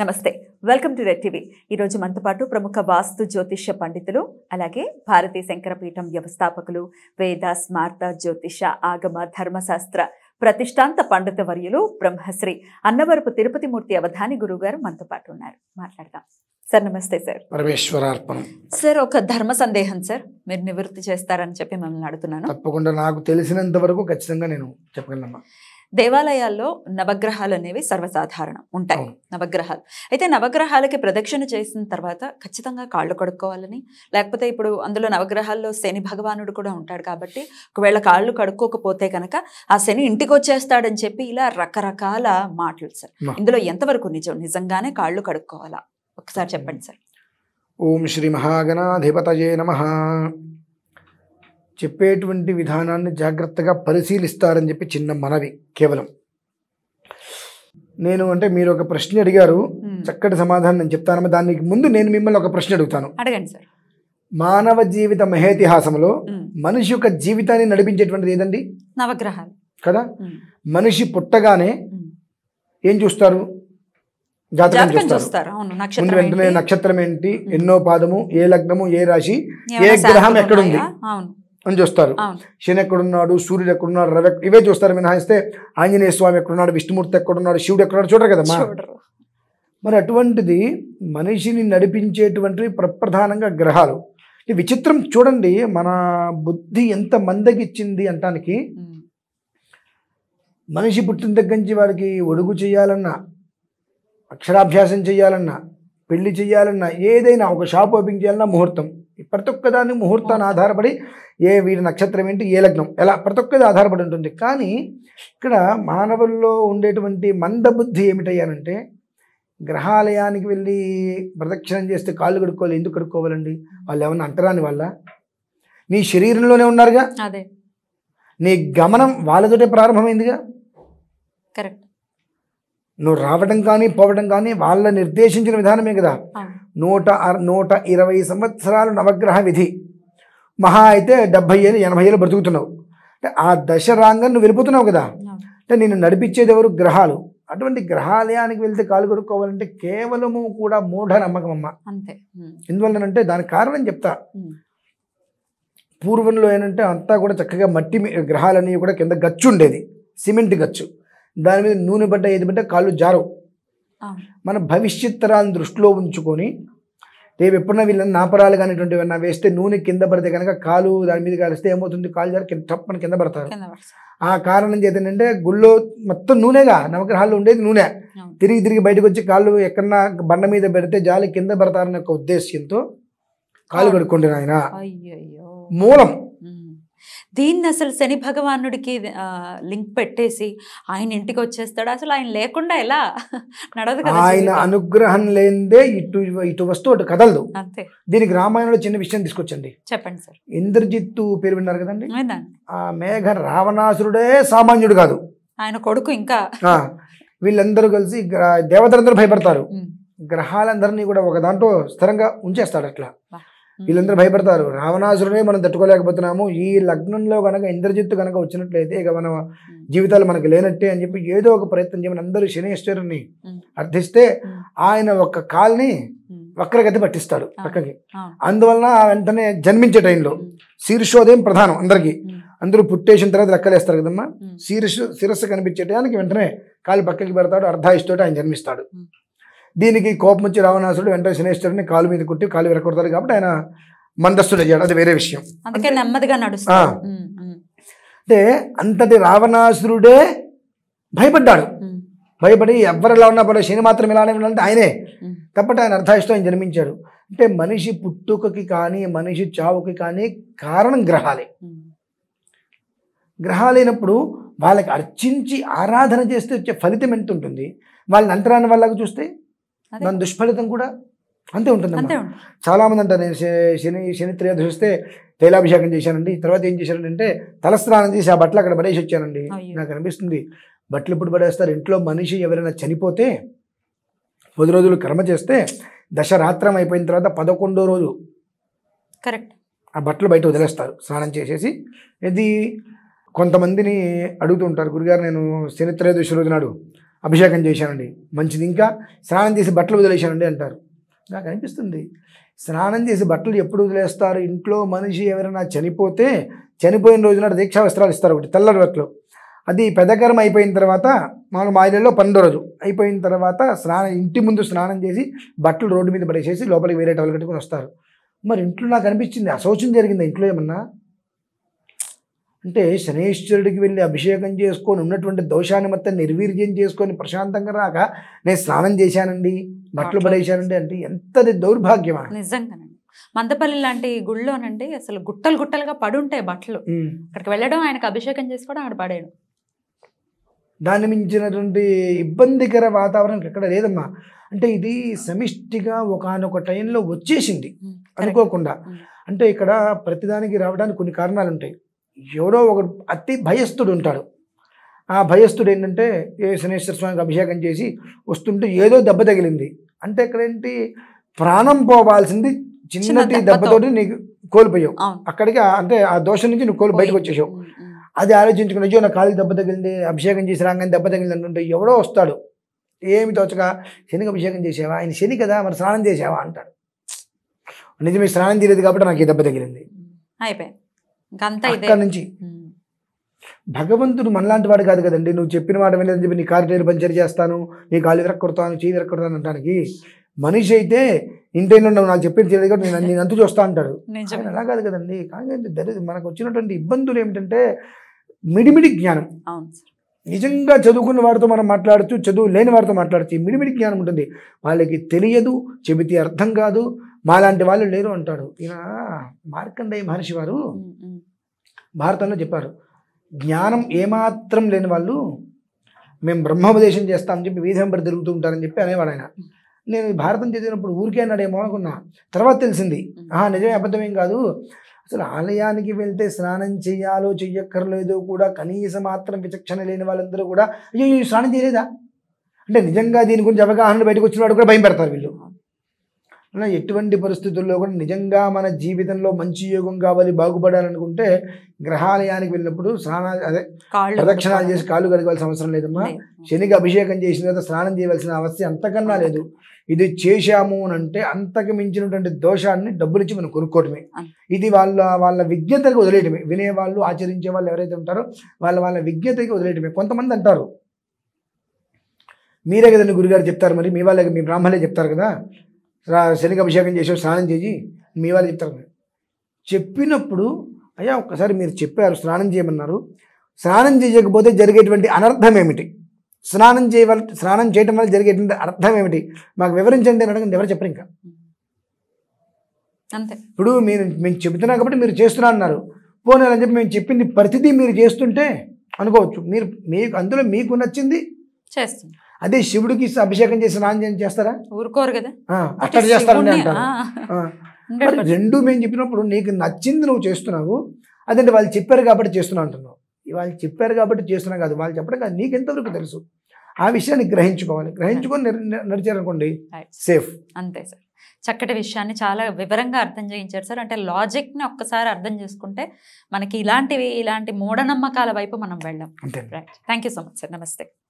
నమస్తే welcome to red TV ఈరోజు మనతో పాటు ప్రముఖ వాస్తు జ్యోతిష్య పండితులు అలాగే భారతీయ శంకరపీఠం వ్యవస్థాపకులు వేద స్మార్త జ్యోతిష ఆగమ ధర్మశాస్త్ర ప్రతిష్టాంత పండిత వర్యులు బ్రహ్మశ్రీ అన్నవరపు తిరుపతి మూర్తి అవధాని గురుగారు మనతో పాటు ఉన్నారు మాట్లాడదాం సార్ నమస్తే సార్ పరమేశ్వర సార్ ఒక ధర్మ సందేహం సార్ మీరు నివృత్తి చేస్తారని చెప్పి మిమ్మల్ని అడుగుతున్నాను తప్పకుండా నాకు తెలిసినంత వరకు ఖచ్చితంగా నేను చెప్పగలనమ్మా దేవాలయాల్లో నవగ్రహాలు అనేవి సర్వసాధారణం ఉంటాయి నవగ్రహాలు అయితే నవగ్రహాలకి ప్రదక్షిణ చేసిన తర్వాత ఖచ్చితంగా కాళ్ళు కడుక్కోవాలని లేకపోతే ఇప్పుడు అందులో నవగ్రహాల్లో శని భగవానుడు కూడా ఉంటాడు కాబట్టి ఒకవేళ కాళ్ళు కడుక్కోకపోతే కనుక ఆ శని ఇంటికి వచ్చేస్తాడని చెప్పి ఇలా రకరకాల మాటలు సార్ ఇందులో ఎంతవరకు నిజం నిజంగానే కాళ్ళు కడుక్కోవాలా ఒకసారి చెప్పండి సార్ ఓం శ్రీ మహాగణాధిపతయే నమ చెప్పేటువంటి విధానాన్ని జాగ్రత్తగా పరిశీలిస్తారని చెప్పి చిన్న మనవి కేవలం నేను అంటే మీరు ఒక ప్రశ్న అడిగారు చక్కటి సమాధానం నేను చెప్తాను దానికి ముందు నేను మిమ్మల్ని ఒక ప్రశ్న అడుగుతాను అడగండి సార్ మానవ జీవిత మహేతిహాసంలో మనిషి యొక్క జీవితాన్ని నడిపించేటువంటిది ఏదండి నవగ్రహాలు కదా మనిషి పుట్టగానే ఏం చూస్తారు జాతకం చూస్తారు వెంటనే నక్షత్రం ఏంటి ఎన్నో పాదము ఏ లగ్నము ఏ రాశి ఏ గ్రహం ఎక్కడుంది అవును అని చూస్తారు శని ఎక్కడున్నాడు సూర్యుడు ఎక్కడున్నాడు రవి ఇవే చూస్తారు మినహాయిస్తే ఆంజనేయ స్వామి ఎక్కడున్నాడు విష్ణుమూర్తి ఎక్కడున్నాడు శివుడు ఎక్కడున్నాడు చూడరు కదమ్మా మరి అటువంటిది మనిషిని నడిపించేటువంటి ప్రప్రధానంగా గ్రహాలు విచిత్రం చూడండి మన బుద్ధి ఎంత మందగిచ్చింది అంటానికి మనిషి పుట్టిన దగ్గర నుంచి వారికి ఒడుగు చేయాలన్నా అక్షరాభ్యాసం చేయాలన్నా పెళ్లి చేయాలన్నా ఏదైనా ఒక షాప్ ఓపెన్ చేయాలన్నా ముహూర్తం ప్రతి ఒక్కదాన్ని ముహూర్తాన్ని ఆధారపడి ఏ వీడి నక్షత్రం ఏంటి ఏ లగ్నం ఎలా ప్రతి ఒక్కది ఆధారపడి ఉంటుంది కానీ ఇక్కడ మానవుల్లో ఉండేటువంటి మందబుద్ధి ఏమిటయ్యానంటే గ్రహాలయానికి వెళ్ళి ప్రదక్షిణం చేస్తే కాళ్ళు కడుక్కోవాలి ఎందుకు కడుక్కోవాలండి వాళ్ళు ఏమన్నా అంటరాని వాళ్ళ నీ శరీరంలోనే ఉన్నారుగా అదే నీ గమనం వాళ్ళతోటే ప్రారంభమైందిగా కరెక్ట్ నువ్వు రావడం కానీ పోవడం కానీ వాళ్ళ నిర్దేశించిన విధానమే కదా నూట నూట ఇరవై సంవత్సరాలు నవగ్రహ విధి మహా అయితే డెబ్భై ఏళ్ళు ఎనభై ఏళ్ళు బ్రతుకుతున్నావు అంటే ఆ దశ రాంగం నువ్వు వెళ్ళిపోతున్నావు కదా అంటే నేను నడిపించేది ఎవరు గ్రహాలు అటువంటి గ్రహాలయానికి వెళ్తే కాలు కొడుకోవాలంటే కేవలము కూడా మూఢ నమ్మకం అమ్మ అంతే ఎందువల్లనంటే దాని కారణం చెప్తా పూర్వంలో ఏంటంటే అంతా కూడా చక్కగా మట్టి గ్రహాలన్నీ కూడా కింద గచ్చు ఉండేది సిమెంట్ గచ్చు దాని మీద నూనె బట్ట ఏది బట్ట కాళ్ళు జారవు మన భవిష్యత్ తరాలను దృష్టిలో ఉంచుకొని రేపు ఎప్పుడన్నా వీళ్ళని నాపరాలు కానిటువంటి ఏమన్నా వేస్తే నూనె కింద పడితే కనుక కాలు దాని మీద కలిస్తే ఏమవుతుంది కాలు జారి తప్పని కింద పడతారు ఆ కారణం చేత ఏంటంటే గుళ్ళో మొత్తం నూనెగా నవగ్రహాల్లో ఉండేది నూనె తిరిగి తిరిగి బయటకు వచ్చి కాళ్ళు ఎక్కడన్నా బండ మీద పెడితే జాలి కింద పడతారనే ఒక ఉద్దేశ్యంతో కాలు కడుక్కుంటున్నాయన మూలం దీన్ని అసలు శని భగవానుడికి లింక్ పెట్టేసి ఆయన ఇంటికి వచ్చేస్తాడు అసలు ఆయన లేకుండా ఎలా నడదు ఆయన అనుగ్రహం లేదే ఇటు ఇటు వస్తువు అటు కదలదు అంతే దీనికి రామాయణంలో చిన్న విషయం తీసుకొచ్చండి చెప్పండి సార్ ఇంద్రజిత్తు పేరు విన్నారు కదండి ఆ మేఘ రావణాసురుడే సామాన్యుడు కాదు ఆయన కొడుకు ఇంకా వీళ్ళందరూ కలిసి దేవతలందరూ భయపడతారు గ్రహాలందరినీ కూడా ఒక దాంట్లో స్థిరంగా ఉంచేస్తాడు అట్లా వీళ్ళందరూ భయపడతారు రావణాసురునే మనం తట్టుకోలేకపోతున్నాము ఈ లగ్నంలో కనుక ఇంద్రజిత్తు కనుక వచ్చినట్లయితే ఇక మన జీవితాలు మనకి లేనట్టే అని చెప్పి ఏదో ఒక ప్రయత్నం చేయమని అందరూ శనేశ్వరుని అర్థిస్తే ఆయన ఒక కాల్ని వక్రగతి పట్టిస్తాడు పక్కకి అందువలన వెంటనే జన్మించే టైంలో శీర్షోదయం ప్రధానం అందరికీ అందరూ పుట్టేసిన తర్వాత లెక్కలేస్తారు కదమ్మా శీర్షు శిరస్సు కనిపించే టైంకి వెంటనే కాలు పక్కకి పెడతాడు అర్ధాయిస్తోటి ఆయన జన్మిస్తాడు దీనికి కోపం వచ్చి రావణాసుడు వెంటనే శనేశ్వరుని కాలు మీద కుట్టి కాలు విరకొడతాడు కాబట్టి ఆయన మందస్థుడు అయ్యాడు అది వేరే విషయం అందుకే నెమ్మదిగా నడుస్తా అంటే అంతటి రావణాసురుడే భయపడ్డాడు భయపడి ఎవరిలా ఉన్నా పడే శని మాత్రం ఇలానే ఉండాలంటే ఆయనే కాబట్టి ఆయన అర్థాయిష్టం ఆయన జన్మించాడు అంటే మనిషి పుట్టుకకి కానీ మనిషి చావుకి కానీ కారణం గ్రహాలే గ్రహాలైనప్పుడు వాళ్ళకి అర్చించి ఆరాధన చేస్తే వచ్చే ఫలితం ఎంత ఉంటుంది వాళ్ళని అంతరాన్ని వాళ్ళకు చూస్తే దాని దుష్ఫలితం కూడా అంతే ఉంటుంది చాలా మంది అంటారు నేను శని శని త్రయోదశి వస్తే తైలాభిషేకం చేశానండి తర్వాత ఏం చేశానంటే తలస్నానం చేసి ఆ బట్టలు అక్కడ పడేసి వచ్చానండి నాకు అనిపిస్తుంది బట్టలు ఇప్పుడు పడేస్తారు ఇంట్లో మనిషి ఎవరైనా చనిపోతే పది రోజులు కర్మ చేస్తే దశరాత్రం అయిపోయిన తర్వాత పదకొండో రోజు కరెక్ట్ ఆ బట్టలు బయట వదిలేస్తారు స్నానం చేసేసి ఇది కొంతమందిని అడుగుతుంటారు గురుగారు నేను శని త్రయోదశి రోజు నాడు అభిషేకం చేశానండి మంచిది ఇంకా స్నానం చేసి బట్టలు వదిలేశానండి అంటారు నాకు అనిపిస్తుంది స్నానం చేసి బట్టలు ఎప్పుడు వదిలేస్తారు ఇంట్లో మనిషి ఎవరైనా చనిపోతే చనిపోయిన రోజున దీక్షా వస్త్రాలు ఇస్తారు ఒకటి తెల్లటి బట్టలు అది పెదకరం అయిపోయిన తర్వాత మాకు మా ఇళ్ళలో పన్నెండో రోజు అయిపోయిన తర్వాత స్నానం ఇంటి ముందు స్నానం చేసి బట్టలు రోడ్డు మీద పడేసేసి లోపలికి వేరే టవల్ కట్టుకుని వస్తారు మరి ఇంట్లో నాకు అనిపించింది అశోచం జరిగింది ఇంట్లో ఏమన్నా అంటే శనేశ్వరుడికి వెళ్ళి అభిషేకం చేసుకొని ఉన్నటువంటి దోషాన్ని మొత్తం నిర్వీర్యం చేసుకొని ప్రశాంతంగా రాక నేను స్నానం చేశానండి బట్టలు పడేశానండి అంటే ఎంతది దౌర్భాగ్యమా నిజంగానండి మందపల్లి లాంటి గుళ్ళోనండి అసలు గుట్టలు గుట్టలుగా పడుంటాయి బట్టలు అక్కడికి వెళ్ళడం ఆయనకు అభిషేకం చేసుకోవడం ఆడ పడేయడం దాన్ని మించినటువంటి ఇబ్బందికర వాతావరణం ఎక్కడ లేదమ్మా అంటే ఇది సమిష్టిగా ఒకనొక టైంలో వచ్చేసింది అనుకోకుండా అంటే ఇక్కడ ప్రతిదానికి రావడానికి కొన్ని కారణాలు ఉంటాయి ఎవడో ఒకడు అతి భయస్థుడు ఉంటాడు ఆ భయస్థుడు ఏంటంటే ఏ శనేశ్వర స్వామికి అభిషేకం చేసి వస్తుంటే ఏదో దెబ్బ తగిలింది అంటే ఇక్కడేంటి ప్రాణం పోవాల్సింది చిన్నటి దెబ్బతోటి నీకు కోల్పోయావు అక్కడికి అంటే ఆ దోషం నుంచి నువ్వు కోల్పోయి బయటకు వచ్చేసావు అది ఆలోచించుకుని అయ్యో నా కాళ్ళు దెబ్బ తగిలింది అభిషేకం చేసి రాగానే దెబ్బ తగిలింది అంటుంటే ఎవడో వస్తాడు ఏమి తోచక శనికి అభిషేకం చేసావా ఆయన శని కదా మరి స్నానం చేసావా అంటాడు నిజమే స్నానం చేయలేదు కాబట్టి నాకు ఈ దెబ్బ తగిలింది అయిపోయింది అక్కడ నుంచి భగవంతుడు మనలాంటి వాడు కాదు కదండి నువ్వు చెప్పిన వాడు వినదని చెప్పి నీ కారు టైర్ పంచర్ చేస్తాను నీ కాలు ఎరక్కొడతాను చేయి ఎరక్కొడతాను అంటానికి మనిషి అయితే ఇంటైనా నాకు చెప్పిన తెలియదు కాబట్టి నేను నేను అంతు చూస్తా అంటాడు అలా కాదు కదండి కానీ దరి మనకు వచ్చినటువంటి ఇబ్బందులు ఏమిటంటే మిడిమిడి జ్ఞానం నిజంగా చదువుకున్న వారితో మనం మాట్లాడచ్చు చదువు లేని వారితో మాట్లాడచ్చు మిడిమిడి జ్ఞానం ఉంటుంది వాళ్ళకి తెలియదు చెబితే అర్థం కాదు మాలాంటి వాళ్ళు లేరు అంటాడు ఈయన మార్కండయ్య మహర్షి వారు భారతంలో చెప్పారు జ్ఞానం ఏమాత్రం లేని వాళ్ళు మేము బ్రహ్మోపదేశం చేస్తామని చెప్పి వెంబడి తిరుగుతూ ఉంటారని చెప్పి అనేవాడు ఆయన నేను భారతం చదివినప్పుడు ఊరికే అన్నాడేమో అనుకున్నా తర్వాత తెలిసింది ఆహా నిజమే అబద్ధమేం కాదు అసలు ఆలయానికి వెళ్తే స్నానం చేయాలో చెయ్యక్కర్లేదో కూడా కనీస మాత్రం విచక్షణ లేని వాళ్ళందరూ కూడా అయ్యో స్నానం చేయలేదా అంటే నిజంగా దీని గురించి అవగాహన బయటకు వచ్చిన వాడు కూడా భయం పెడతారు వీళ్ళు అలా ఎటువంటి పరిస్థితుల్లో కూడా నిజంగా మన జీవితంలో మంచి యోగం కావాలి బాగుపడాలనుకుంటే గ్రహాలయానికి వెళ్ళినప్పుడు స్నానాలు అదే ప్రదక్షిణాలు చేసి కాళ్ళు కడగాల్సిన అవసరం లేదమ్మా శనికి అభిషేకం చేసిన తర్వాత స్నానం చేయవలసిన అవస్థ అంతకన్నా లేదు ఇది చేశాము అని అంటే అంతకు మించినటువంటి దోషాన్ని డబ్బులు ఇచ్చి మనం కొనుక్కోవటమే ఇది వాళ్ళ వాళ్ళ విజ్ఞతకి వదిలేయటమే వినేవాళ్ళు ఆచరించే వాళ్ళు ఎవరైతే ఉంటారో వాళ్ళ వాళ్ళ విజ్ఞతకి వదిలేయటమే కొంతమంది అంటారు మీరే కదండి గురుగారు చెప్తారు మరి మీ వాళ్ళకి మీ బ్రాహ్మణులే చెప్తారు కదా శనికి అభిషేకం చేసాం స్నానం చేసి మీ వాళ్ళు చెప్తారు చెప్పినప్పుడు అయ్యా ఒక్కసారి మీరు చెప్పారు స్నానం చేయమన్నారు స్నానం చేయకపోతే జరిగేటువంటి అనర్థం ఏమిటి స్నానం చేయవల స్నానం చేయటం వల్ల జరిగేటువంటి అర్థం ఏమిటి మాకు వివరించండి అని అడగండి ఎవరు చెప్పరు ఇంకా అంతే ఇప్పుడు మీరు మేము చెబుతున్నాం కాబట్టి మీరు చేస్తున్నా అన్నారు పోనీ చెప్పి మేము చెప్పింది ప్రతిదీ మీరు చేస్తుంటే అనుకోవచ్చు మీరు మీకు అందులో మీకు నచ్చింది చేస్తుంది అదే శివుడికి అభిషేకం చేసి స్నానం చేస్తారా ఊరుకోరు కదా అక్కడ చేస్తారని అంటారు రెండు మేము చెప్పినప్పుడు నీకు నచ్చింది నువ్వు చేస్తున్నావు అదంటే వాళ్ళు చెప్పారు కాబట్టి చేస్తున్నావు అంటున్నావు వాళ్ళు చెప్పారు కాబట్టి చేస్తున్నావు కాదు వాళ్ళు చెప్పడం కాదు నీకు ఎంతవరకు తెలుసు ఆ విషయాన్ని గ్రహించుకోవాలి గ్రహించుకొని నడిచారనుకోండి సేఫ్ అంతే సార్ చక్కటి విషయాన్ని చాలా వివరంగా అర్థం చేయించారు సార్ అంటే లాజిక్ని ఒక్కసారి అర్థం చేసుకుంటే మనకి ఇలాంటివి ఇలాంటి మూఢనమ్మకాల వైపు మనం వెళ్ళాం thank you so much sir నమస్తే